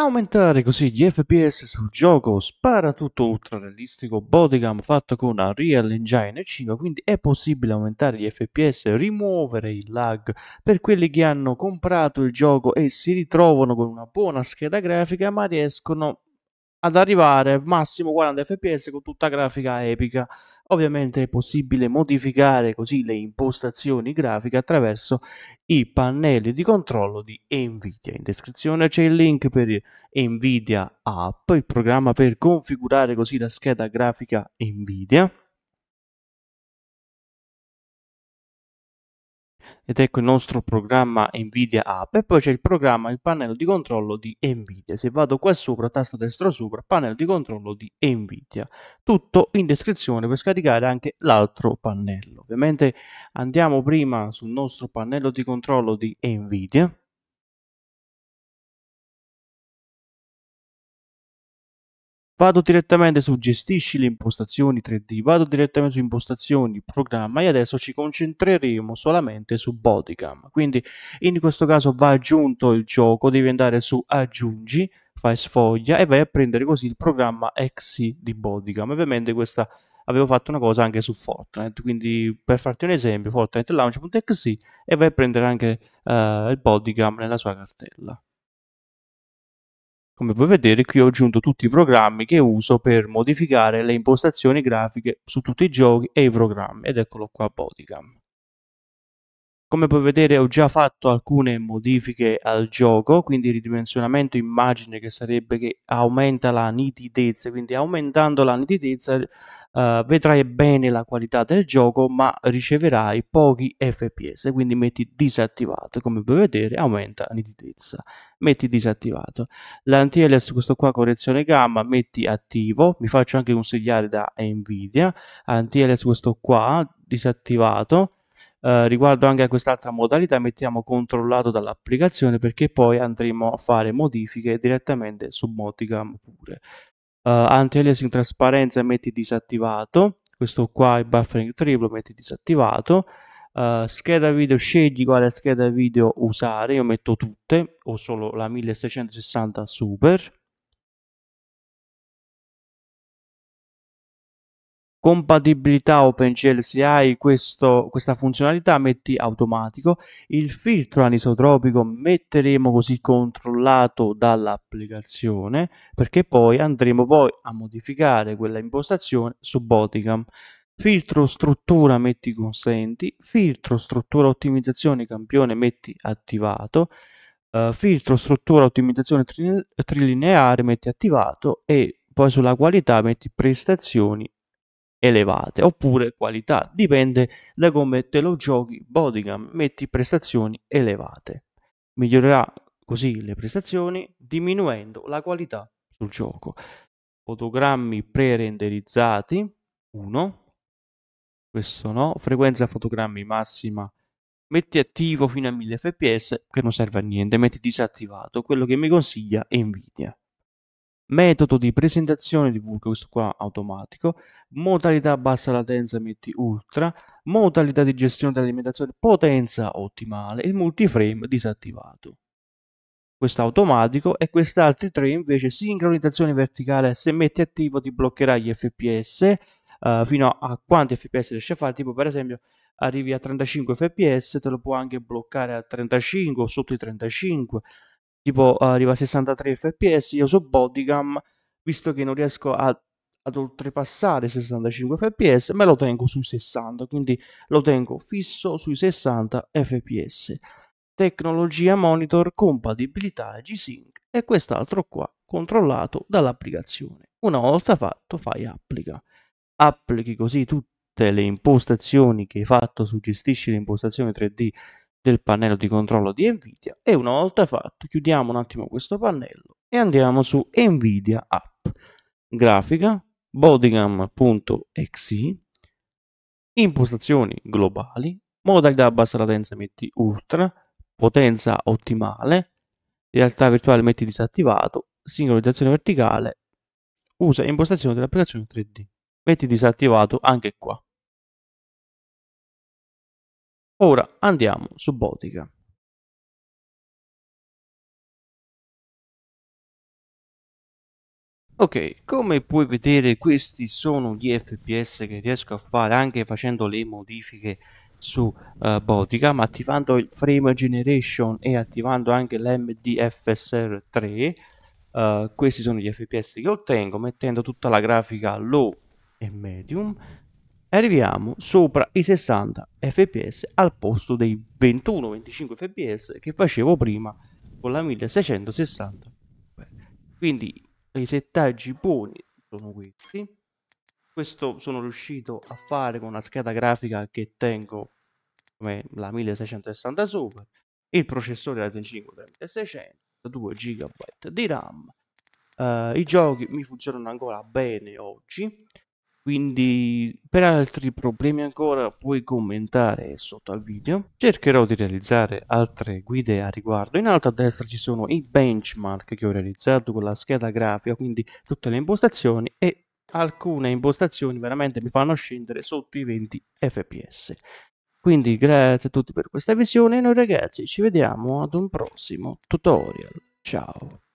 Aumentare così gli FPS sul gioco spara tutto ultra realistico bodycam fatto con Real Engine 5 quindi è possibile aumentare gli FPS rimuovere il lag per quelli che hanno comprato il gioco e si ritrovano con una buona scheda grafica ma riescono ad arrivare al massimo 40 fps con tutta grafica epica Ovviamente è possibile modificare così le impostazioni grafiche attraverso i pannelli di controllo di Nvidia. In descrizione c'è il link per Nvidia App, il programma per configurare così la scheda grafica Nvidia ed ecco il nostro programma Nvidia App e poi c'è il programma, il pannello di controllo di Nvidia. Se vado qua sopra, tasto destro sopra, pannello di controllo di Nvidia. Tutto in descrizione per scaricare anche l'altro pannello. Ovviamente andiamo prima sul nostro pannello di controllo di Nvidia Vado direttamente su gestisci le impostazioni 3D, vado direttamente su impostazioni, programma e adesso ci concentreremo solamente su bodycam. Quindi in questo caso va aggiunto il gioco, devi andare su aggiungi, fai sfoglia e vai a prendere così il programma EXI di bodycam. Ovviamente questa avevo fatto una cosa anche su Fortnite, quindi per farti un esempio, Fortnite launch.exe e vai a prendere anche uh, il bodycam nella sua cartella. Come puoi vedere qui ho aggiunto tutti i programmi che uso per modificare le impostazioni grafiche su tutti i giochi e i programmi ed eccolo qua Bodycam. Come puoi vedere ho già fatto alcune modifiche al gioco, quindi ridimensionamento immagine che sarebbe che aumenta la nitidezza, quindi aumentando la nitidezza eh, vedrai bene la qualità del gioco ma riceverai pochi fps, quindi metti disattivato, come puoi vedere aumenta la nitidezza, metti disattivato. L'anti-alias, questo qua correzione gamma, metti attivo, mi faccio anche consigliare da Nvidia, anti-alias questo qua disattivato eh, riguardo anche a quest'altra modalità mettiamo controllato dall'applicazione perché poi andremo a fare modifiche direttamente su Moticam pure. Uh, anti-aliasing trasparenza metti disattivato, questo qua il buffering triplo metti disattivato, uh, scheda video scegli quale scheda video usare, io metto tutte o solo la 1660 super, compatibilità OpenCL se hai questo, questa funzionalità metti automatico il filtro anisotropico metteremo così controllato dall'applicazione perché poi andremo poi a modificare quella impostazione su Boticam filtro struttura metti consenti filtro struttura ottimizzazione campione metti attivato eh, filtro struttura ottimizzazione trilineare metti attivato e poi sulla qualità metti prestazioni elevate oppure qualità, dipende da come te lo giochi, bodycam, metti prestazioni elevate. Migliorerà così le prestazioni diminuendo la qualità sul gioco. Fotogrammi pre-renderizzati 1, questo no, frequenza fotogrammi massima metti attivo fino a 1000 fps che non serve a niente, metti disattivato, quello che mi consiglia Nvidia metodo di presentazione di Vulkan, questo qua automatico, modalità bassa latenza metti ultra, modalità di gestione dell'alimentazione potenza ottimale, il multiframe disattivato. Questo automatico e quest'altro altri tre invece sincronizzazione verticale, se metti attivo ti bloccherà gli fps uh, eh, fino a quanti fps riesci a fare, tipo per esempio arrivi a 35 fps te lo può anche bloccare a 35 o sotto i 35 tipo arriva a 63 fps, io su Bodycam, visto che non riesco a, ad oltrepassare 65 fps, me lo tengo su 60, quindi lo tengo fisso sui 60 fps. Tecnologia monitor, compatibilità G-Sync e quest'altro qua controllato dall'applicazione. Una volta fatto fai applica. Applichi così tutte le impostazioni che hai fatto, suggestisci le impostazioni 3D del pannello di controllo di Nvidia e una volta fatto chiudiamo un attimo questo pannello e andiamo su Nvidia App, grafica, bodygam.exe impostazioni globali, modalità a bassa latenza metti ultra, potenza ottimale, realtà virtuale metti disattivato, sincronizzazione verticale, usa impostazione dell'applicazione 3D. Metti disattivato anche qua. Ora andiamo su Botica. Ok, come puoi vedere questi sono gli FPS che riesco a fare anche facendo le modifiche su uh, Botica, ma attivando il Frame Generation e attivando anche l'MDFSR3, uh, eh, questi sono gli FPS che ottengo mettendo tutta la grafica low e medium arriviamo sopra i 60 fps al posto dei 21-25 fps che facevo prima con la 1660. Quindi i settaggi buoni sono questi. Questo sono riuscito a fare con una scheda grafica che tengo come la 1660 Super, il processore Ryzen 5 3600, 2 GB di RAM. Uh, I giochi mi funzionano ancora bene oggi quindi per altri problemi ancora puoi commentare sotto al video. Cercherò di realizzare altre guide a riguardo. In alto a destra ci sono i benchmark che ho realizzato con la scheda grafica, quindi tutte le impostazioni e alcune impostazioni veramente mi fanno scendere sotto i 20 fps. Quindi grazie a tutti per questa visione e noi ragazzi ci vediamo ad un prossimo tutorial. Ciao!